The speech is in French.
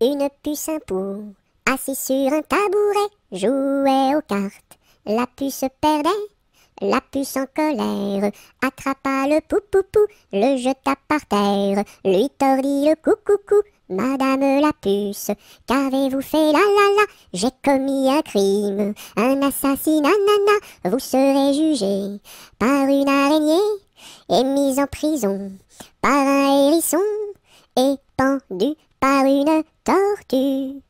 Une puce, un assise assis sur un tabouret, jouait aux cartes. La puce perdait, la puce en colère, attrapa le pou-pou-pou, le jeta par terre, lui tordit le cou-cou-cou. Madame la puce, qu'avez-vous fait la la la J'ai commis un crime, un assassinat, nana. Vous serez jugé par une araignée et mise en prison par un hérisson et pendu par une tortue.